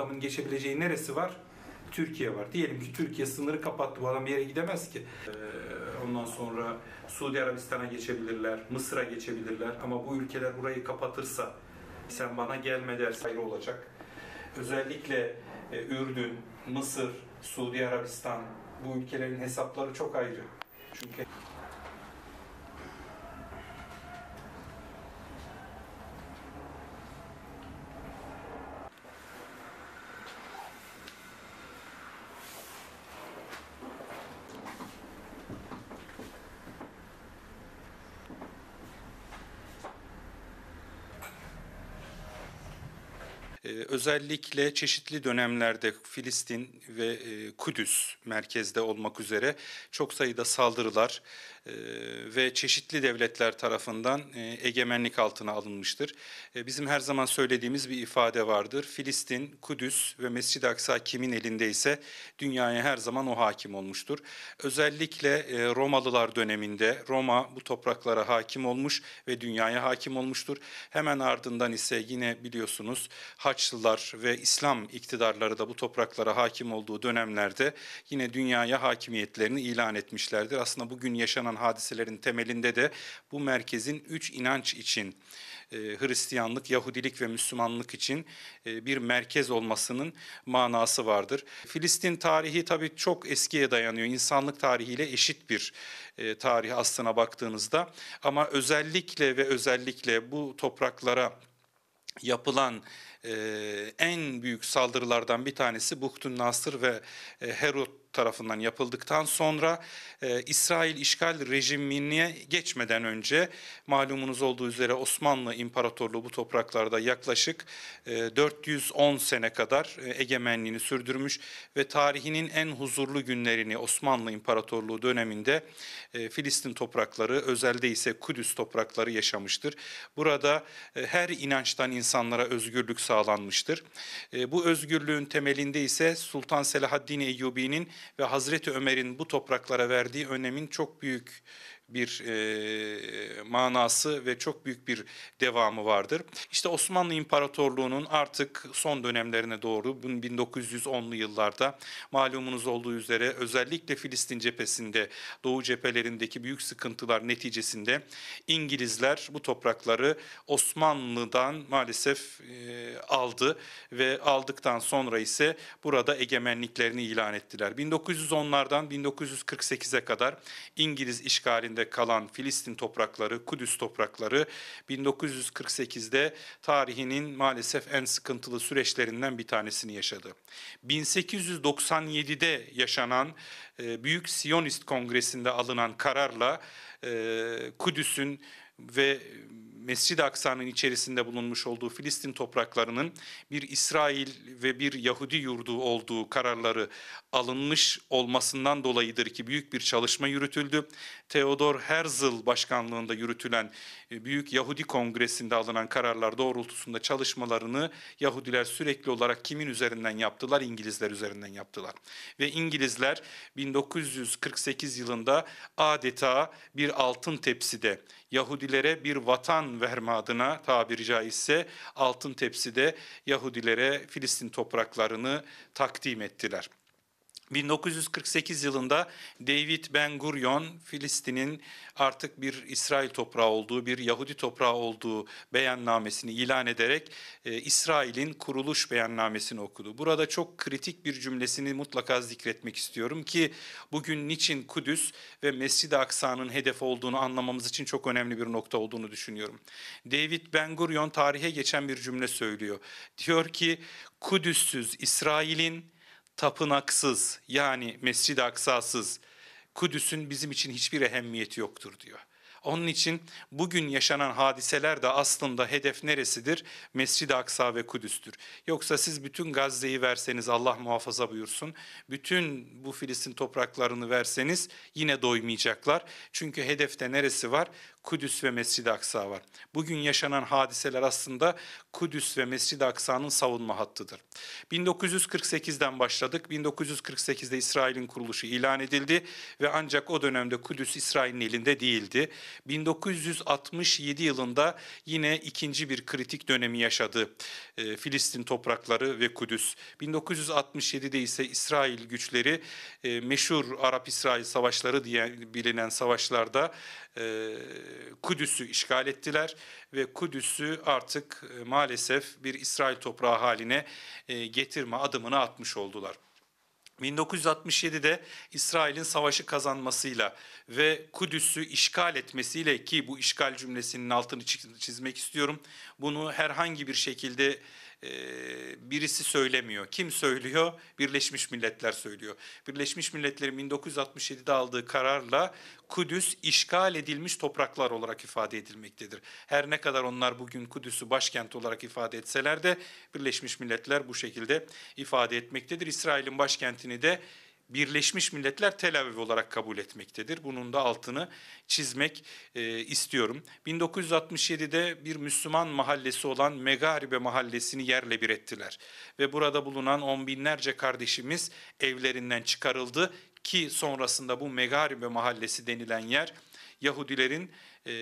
adamın geçebileceği neresi var? Türkiye var. Diyelim ki Türkiye sınırı kapattı. Bu adam bir yere gidemez ki. Ee, ondan sonra Suudi Arabistan'a geçebilirler, Mısır'a geçebilirler. Ama bu ülkeler burayı kapatırsa, sen bana gelme derse ayrı olacak. Özellikle e, Ürdün, Mısır, Suudi Arabistan bu ülkelerin hesapları çok ayrı. Çünkü Ee, özellikle çeşitli dönemlerde Filistin ve e, Kudüs merkezde olmak üzere çok sayıda saldırılar ee, ve çeşitli devletler tarafından e, egemenlik altına alınmıştır. E, bizim her zaman söylediğimiz bir ifade vardır. Filistin, Kudüs ve Mescid-i Aksa kimin elindeyse dünyaya her zaman o hakim olmuştur. Özellikle e, Romalılar döneminde Roma bu topraklara hakim olmuş ve dünyaya hakim olmuştur. Hemen ardından ise yine biliyorsunuz Haçlılar ve İslam iktidarları da bu topraklara hakim olduğu dönemlerde yine dünyaya hakimiyetlerini ilan etmişlerdir. Aslında bugün yaşanan yaşanan hadiselerin temelinde de bu merkezin üç inanç için e, Hristiyanlık, Yahudilik ve Müslümanlık için e, bir merkez olmasının manası vardır. Filistin tarihi tabii çok eskiye dayanıyor. İnsanlık tarihiyle eşit bir e, tarih aslına baktığınızda. Ama özellikle ve özellikle bu topraklara yapılan e, en büyük saldırılardan bir tanesi Buhtun Nasır ve e, Herod tarafından yapıldıktan sonra e, İsrail işgal rejimine geçmeden önce malumunuz olduğu üzere Osmanlı İmparatorluğu bu topraklarda yaklaşık e, 410 sene kadar e, egemenliğini sürdürmüş ve tarihinin en huzurlu günlerini Osmanlı İmparatorluğu döneminde e, Filistin toprakları özelde ise Kudüs toprakları yaşamıştır. Burada e, her inançtan insanlara özgürlük sağlanmıştır. E, bu özgürlüğün temelinde ise Sultan Selahaddin Eyyubi'nin ve Hazreti Ömer'in bu topraklara verdiği önemin çok büyük bir e, manası ve çok büyük bir devamı vardır. İşte Osmanlı İmparatorluğu'nun artık son dönemlerine doğru 1910'lu yıllarda malumunuz olduğu üzere özellikle Filistin cephesinde Doğu cephelerindeki büyük sıkıntılar neticesinde İngilizler bu toprakları Osmanlı'dan maalesef e, aldı ve aldıktan sonra ise burada egemenliklerini ilan ettiler. 1910'lardan 1948'e kadar İngiliz işgalinde içinde kalan Filistin toprakları, Kudüs toprakları 1948'de tarihinin maalesef en sıkıntılı süreçlerinden bir tanesini yaşadı. 1897'de yaşanan e, Büyük Siyonist Kongresi'nde alınan kararla e, Kudüs'ün ve Mescid-i Aksa'nın içerisinde bulunmuş olduğu Filistin topraklarının bir İsrail ve bir Yahudi yurdu olduğu kararları alınmış olmasından dolayıdır ki büyük bir çalışma yürütüldü. Theodor Herzl başkanlığında yürütülen e, Büyük Yahudi Kongresi'nde alınan kararlar doğrultusunda çalışmalarını Yahudiler sürekli olarak kimin üzerinden yaptılar? İngilizler üzerinden yaptılar. Ve İngilizler 1948 yılında adeta bir altın tepside Yahudilere bir vatan verme adına tabiri caizse altın tepside Yahudilere Filistin topraklarını takdim ettiler. 1948 yılında David Ben Gurion Filistin'in artık bir İsrail toprağı olduğu, bir Yahudi toprağı olduğu beyannamesini ilan ederek e, İsrail'in kuruluş beyannamesini okudu. Burada çok kritik bir cümlesini mutlaka zikretmek istiyorum ki bugün niçin Kudüs ve Mescid-i Aksa'nın hedef olduğunu anlamamız için çok önemli bir nokta olduğunu düşünüyorum. David Ben Gurion tarihe geçen bir cümle söylüyor. Diyor ki Kudüs'süz İsrail'in tapınaksız yani Mescid-i Aksa'sız Kudüs'ün bizim için hiçbir ehemmiyeti yoktur diyor. Onun için bugün yaşanan hadiseler de aslında hedef neresidir? Mescid-i Aksa ve Kudüs'tür. Yoksa siz bütün Gazze'yi verseniz Allah muhafaza buyursun, bütün bu Filistin topraklarını verseniz yine doymayacaklar. Çünkü hedefte neresi var? Kudüs ve Mescid-i Aksa var. Bugün yaşanan hadiseler aslında Kudüs ve Mescid-i Aksa'nın savunma hattıdır. 1948'den başladık. 1948'de İsrail'in kuruluşu ilan edildi ve ancak o dönemde Kudüs İsrail'in elinde değildi. 1967 yılında yine ikinci bir kritik dönemi yaşadı e, Filistin toprakları ve Kudüs. 1967'de ise İsrail güçleri e, meşhur Arap-İsrail savaşları diye bilinen savaşlarda e, Kudüs'ü işgal ettiler ve Kudüs'ü artık e, maalesef bir İsrail toprağı haline e, getirme adımını atmış oldular. 1967'de İsrail'in savaşı kazanmasıyla ve Kudüs'ü işgal etmesiyle ki bu işgal cümlesinin altını çizmek istiyorum. Bunu herhangi bir şekilde e, birisi söylemiyor. Kim söylüyor? Birleşmiş Milletler söylüyor. Birleşmiş Milletler'in 1967'de aldığı kararla Kudüs işgal edilmiş topraklar olarak ifade edilmektedir. Her ne kadar onlar bugün Kudüs'ü başkent olarak ifade etseler de Birleşmiş Milletler bu şekilde ifade etmektedir. İsrail'in başkentini de Birleşmiş Milletler Tel Aviv olarak kabul etmektedir. Bunun da altını çizmek e, istiyorum. 1967'de bir Müslüman mahallesi olan Megaribe mahallesini yerle bir ettiler. Ve burada bulunan on binlerce kardeşimiz evlerinden çıkarıldı ki sonrasında bu Megaribe mahallesi denilen yer Yahudilerin e,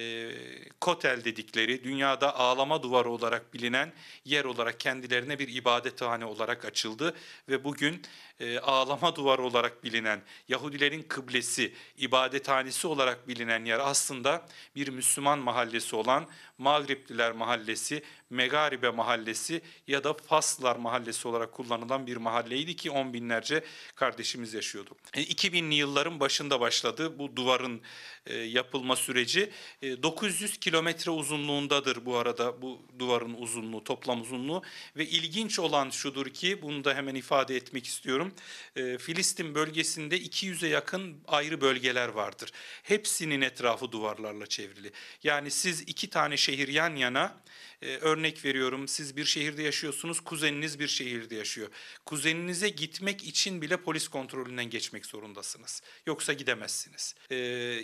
Kotel dedikleri dünyada ağlama duvarı olarak bilinen yer olarak kendilerine bir ibadethane olarak açıldı ve bugün e, ağlama duvarı olarak bilinen Yahudilerin kıblesi, ibadethanesi olarak bilinen yer aslında bir Müslüman mahallesi olan Mağripliler Mahallesi, Megaribe Mahallesi ya da Faslar Mahallesi olarak kullanılan bir mahalleydi ki on binlerce kardeşimiz yaşıyordu. 2000'li e, yılların başında başladı bu duvarın e, yapılma süreci. 900 e, kilometre uzunluğundadır bu arada bu duvarın uzunluğu, toplam uzunluğu ve ilginç olan şudur ki bunu da hemen ifade etmek istiyorum. Filistin bölgesinde 200'e yakın ayrı bölgeler vardır. Hepsinin etrafı duvarlarla çevrili. Yani siz iki tane şehir yan yana e, örnek veriyorum siz bir şehirde yaşıyorsunuz kuzeniniz bir şehirde yaşıyor. Kuzeninize gitmek için bile polis kontrolünden geçmek zorundasınız. Yoksa gidemezsiniz. E,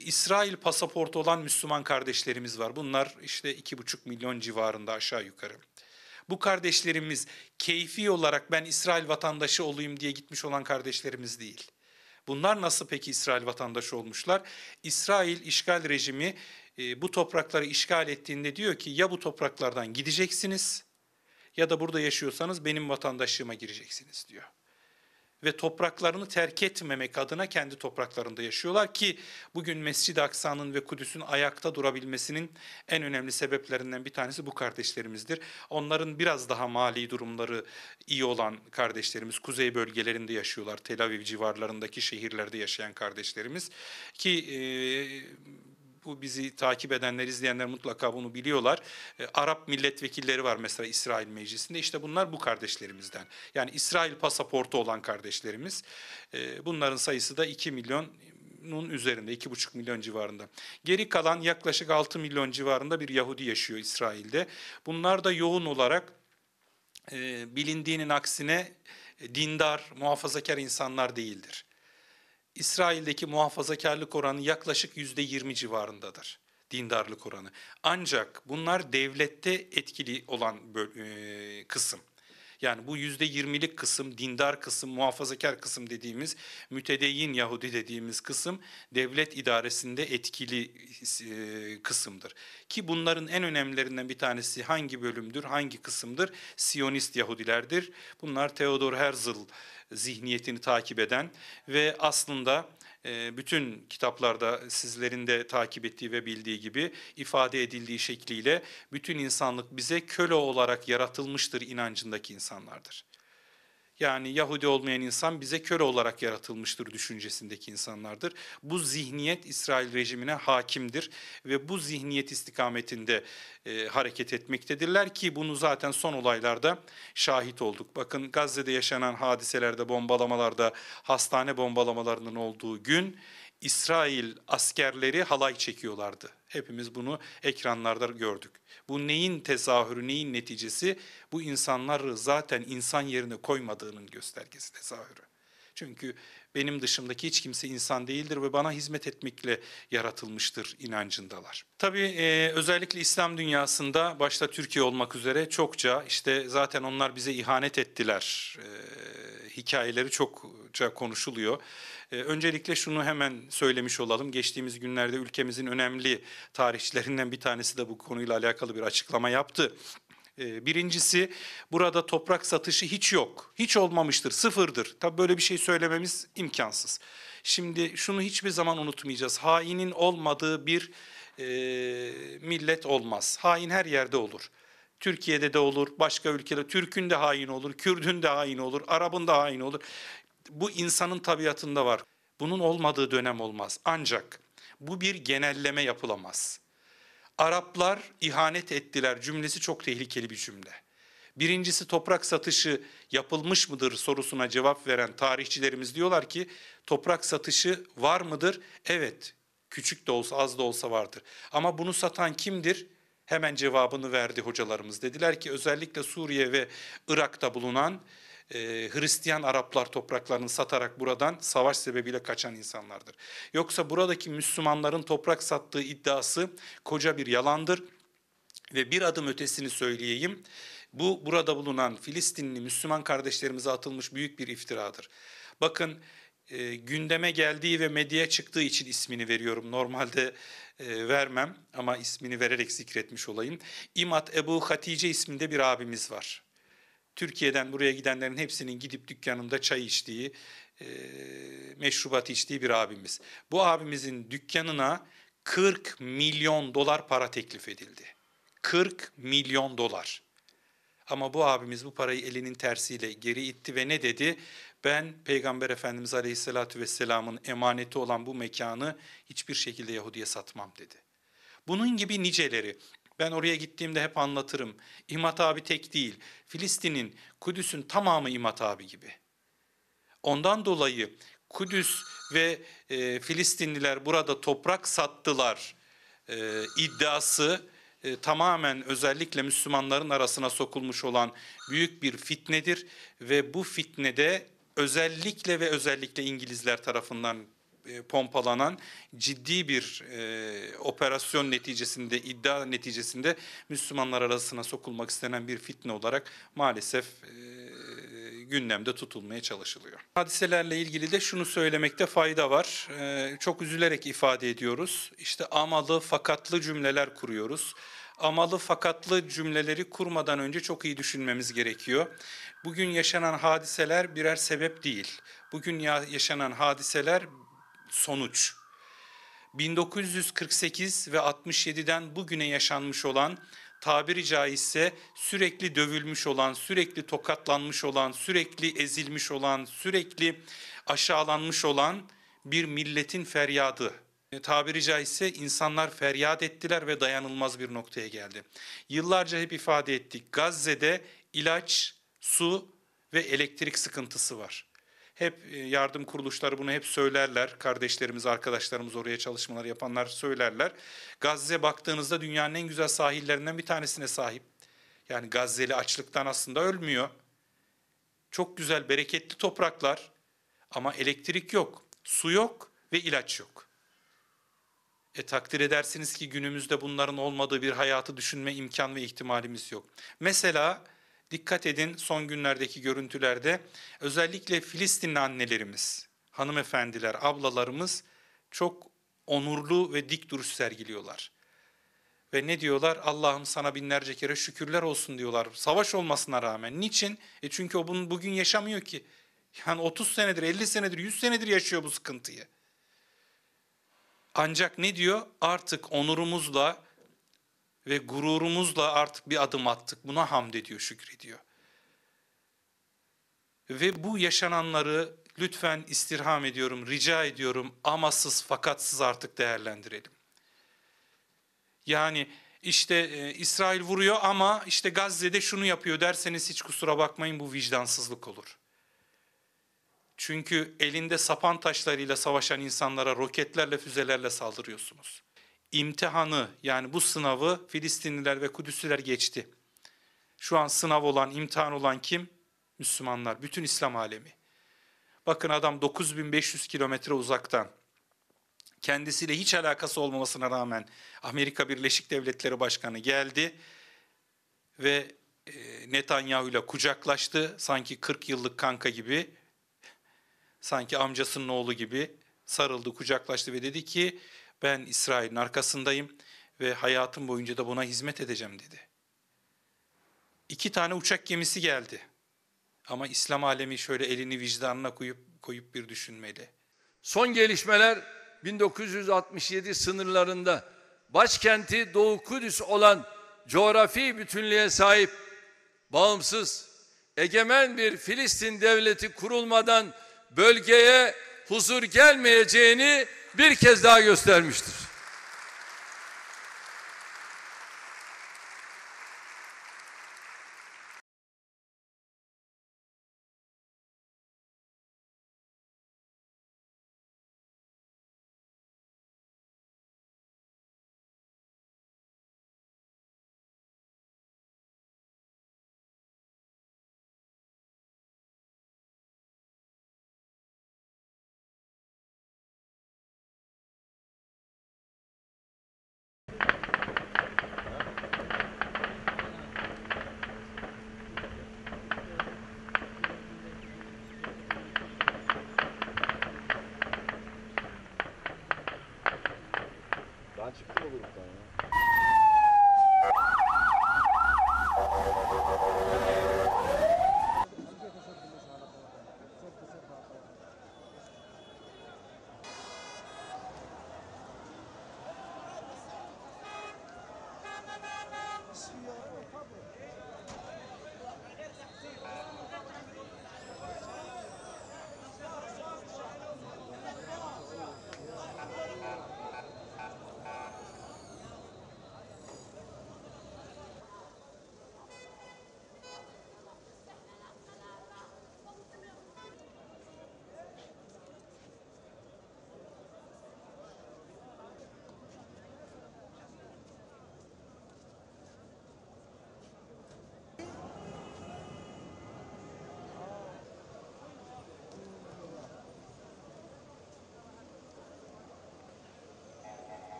İsrail pasaportu olan Müslüman kardeşlerimiz var. Bunlar işte iki buçuk milyon civarında aşağı yukarı. Bu kardeşlerimiz keyfi olarak ben İsrail vatandaşı olayım diye gitmiş olan kardeşlerimiz değil. Bunlar nasıl peki İsrail vatandaşı olmuşlar? İsrail işgal rejimi e, bu toprakları işgal ettiğinde diyor ki ya bu topraklardan gideceksiniz ya da burada yaşıyorsanız benim vatandaşlığıma gireceksiniz diyor. Ve topraklarını terk etmemek adına kendi topraklarında yaşıyorlar ki bugün Mescid-i Aksa'nın ve Kudüs'ün ayakta durabilmesinin en önemli sebeplerinden bir tanesi bu kardeşlerimizdir. Onların biraz daha mali durumları iyi olan kardeşlerimiz kuzey bölgelerinde yaşıyorlar. Tel Aviv civarlarındaki şehirlerde yaşayan kardeşlerimiz ki... E, bu bizi takip edenler, izleyenler mutlaka bunu biliyorlar. E, Arap milletvekilleri var mesela İsrail Meclisi'nde. İşte bunlar bu kardeşlerimizden. Yani İsrail pasaportu olan kardeşlerimiz. E, bunların sayısı da 2 milyon milyonun üzerinde, 2,5 milyon civarında. Geri kalan yaklaşık 6 milyon civarında bir Yahudi yaşıyor İsrail'de. Bunlar da yoğun olarak e, bilindiğinin aksine e, dindar, muhafazakar insanlar değildir. İsrail'deki muhafazakarlık oranı yaklaşık yüzde %20 civarındadır dindarlık oranı. Ancak bunlar devlette etkili olan e, kısım. Yani bu yüzde yirmilik kısım, dindar kısım, muhafazakar kısım dediğimiz, mütedeyyin Yahudi dediğimiz kısım devlet idaresinde etkili e, kısımdır. Ki bunların en önemlilerinden bir tanesi hangi bölümdür, hangi kısımdır? Siyonist Yahudilerdir. Bunlar Theodor Herzl zihniyetini takip eden ve aslında e, bütün kitaplarda sizlerin de takip ettiği ve bildiği gibi ifade edildiği şekliyle bütün insanlık bize köle olarak yaratılmıştır inancındaki insanlardır. Yani Yahudi olmayan insan bize köle olarak yaratılmıştır düşüncesindeki insanlardır. Bu zihniyet İsrail rejimine hakimdir ve bu zihniyet istikametinde e, hareket etmektedirler ki bunu zaten son olaylarda şahit olduk. Bakın Gazze'de yaşanan hadiselerde, bombalamalarda, hastane bombalamalarının olduğu gün İsrail askerleri halay çekiyorlardı Hepimiz bunu ekranlarda gördük. Bu neyin tezahürü, neyin neticesi? Bu insanları zaten insan yerine koymadığının göstergesi tezahürü. Çünkü benim dışımdaki hiç kimse insan değildir ve bana hizmet etmekle yaratılmıştır inancındalar. Tabii e, özellikle İslam dünyasında başta Türkiye olmak üzere çokça işte zaten onlar bize ihanet ettiler e, hikayeleri çokça konuşuluyor. E, öncelikle şunu hemen söylemiş olalım. Geçtiğimiz günlerde ülkemizin önemli tarihçilerinden bir tanesi de bu konuyla alakalı bir açıklama yaptı. Ee, birincisi burada toprak satışı hiç yok. Hiç olmamıştır, sıfırdır. Tabii böyle bir şey söylememiz imkansız. Şimdi şunu hiçbir zaman unutmayacağız. Hainin olmadığı bir e, millet olmaz. Hain her yerde olur. Türkiye'de de olur, başka ülkede. Türk'ün de hain olur, Kürd'ün de hain olur, Arap'ın da hain olur. Bu insanın tabiatında var. Bunun olmadığı dönem olmaz. Ancak bu bir genelleme yapılamaz. Araplar ihanet ettiler cümlesi çok tehlikeli bir cümle. Birincisi toprak satışı yapılmış mıdır sorusuna cevap veren tarihçilerimiz diyorlar ki toprak satışı var mıdır? Evet küçük de olsa az da olsa vardır. Ama bunu satan kimdir? Hemen cevabını verdi hocalarımız. Dediler ki özellikle Suriye ve Irak'ta bulunan e, Hristiyan Araplar topraklarını satarak buradan savaş sebebiyle kaçan insanlardır. Yoksa buradaki Müslümanların toprak sattığı iddiası koca bir yalandır. Ve bir adım ötesini söyleyeyim. Bu burada bulunan Filistinli Müslüman kardeşlerimize atılmış büyük bir iftiradır. Bakın e, gündeme geldiği ve medyaya çıktığı için ismini veriyorum. Normalde e, vermem ama ismini vererek zikretmiş olayım. İmat Ebu Hatice isminde bir abimiz var. Türkiye'den buraya gidenlerin hepsinin gidip dükkanında çay içtiği, e, meşrubat içtiği bir abimiz. Bu abimizin dükkanına 40 milyon dolar para teklif edildi. 40 milyon dolar. Ama bu abimiz bu parayı elinin tersiyle geri itti ve ne dedi? Ben Peygamber Efendimiz Aleyhisselatü Vesselam'ın emaneti olan bu mekanı hiçbir şekilde Yahudi'ye satmam dedi. Bunun gibi niceleri ben oraya gittiğimde hep anlatırım. İmat abi tek değil. Filistin'in, Kudüs'ün tamamı İmat abi gibi. Ondan dolayı Kudüs ve e, Filistinliler burada toprak sattılar e, iddiası e, tamamen özellikle Müslümanların arasına sokulmuş olan büyük bir fitnedir ve bu fitnede özellikle ve özellikle İngilizler tarafından e, pompalanan ciddi bir e, operasyon neticesinde, iddia neticesinde Müslümanlar arasına sokulmak istenen bir fitne olarak maalesef e, gündemde tutulmaya çalışılıyor. Hadiselerle ilgili de şunu söylemekte fayda var. E, çok üzülerek ifade ediyoruz. İşte amalı, fakatlı cümleler kuruyoruz amalı fakatlı cümleleri kurmadan önce çok iyi düşünmemiz gerekiyor. Bugün yaşanan hadiseler birer sebep değil. Bugün yaşanan hadiseler sonuç. 1948 ve 67'den bugüne yaşanmış olan tabiri caizse sürekli dövülmüş olan, sürekli tokatlanmış olan, sürekli ezilmiş olan, sürekli aşağılanmış olan bir milletin feryadı. E, tabiri caizse insanlar feryat ettiler ve dayanılmaz bir noktaya geldi. Yıllarca hep ifade ettik Gazze'de ilaç, su ve elektrik sıkıntısı var. Hep e, yardım kuruluşları bunu hep söylerler. Kardeşlerimiz, arkadaşlarımız oraya çalışmalar yapanlar söylerler. Gazze baktığınızda dünyanın en güzel sahillerinden bir tanesine sahip. Yani Gazze'li açlıktan aslında ölmüyor. Çok güzel, bereketli topraklar ama elektrik yok, su yok ve ilaç yok. E takdir edersiniz ki günümüzde bunların olmadığı bir hayatı düşünme imkan ve ihtimalimiz yok. Mesela Dikkat edin son günlerdeki görüntülerde özellikle Filistinli annelerimiz, hanımefendiler, ablalarımız çok onurlu ve dik duruş sergiliyorlar. Ve ne diyorlar? Allah'ım sana binlerce kere şükürler olsun diyorlar. Savaş olmasına rağmen. Niçin? E çünkü o bunu bugün yaşamıyor ki. Yani 30 senedir, 50 senedir, 100 senedir yaşıyor bu sıkıntıyı. Ancak ne diyor? Artık onurumuzla, ve gururumuzla artık bir adım attık. Buna hamd ediyor, şükrediyor. Ve bu yaşananları lütfen istirham ediyorum, rica ediyorum amasız fakatsız artık değerlendirelim. Yani işte e, İsrail vuruyor ama işte Gazze'de şunu yapıyor derseniz hiç kusura bakmayın bu vicdansızlık olur. Çünkü elinde sapan taşlarıyla savaşan insanlara roketlerle, füzelerle saldırıyorsunuz imtihanı yani bu sınavı Filistinliler ve Kudüsliler geçti. Şu an sınav olan, imtihan olan kim? Müslümanlar, bütün İslam alemi. Bakın adam 9500 kilometre uzaktan, kendisiyle hiç alakası olmamasına rağmen Amerika Birleşik Devletleri Başkanı geldi ve e, Netanyahu ile kucaklaştı. Sanki 40 yıllık kanka gibi, sanki amcasının oğlu gibi sarıldı, kucaklaştı ve dedi ki ben İsrail'in arkasındayım ve hayatım boyunca da buna hizmet edeceğim dedi. İki tane uçak gemisi geldi. Ama İslam alemi şöyle elini vicdanına koyup, koyup bir düşünmeli. Son gelişmeler 1967 sınırlarında başkenti Doğu Kudüs olan coğrafi bütünlüğe sahip, bağımsız, egemen bir Filistin devleti kurulmadan bölgeye huzur gelmeyeceğini bir kez daha göstermiştir.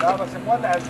لا بس ولا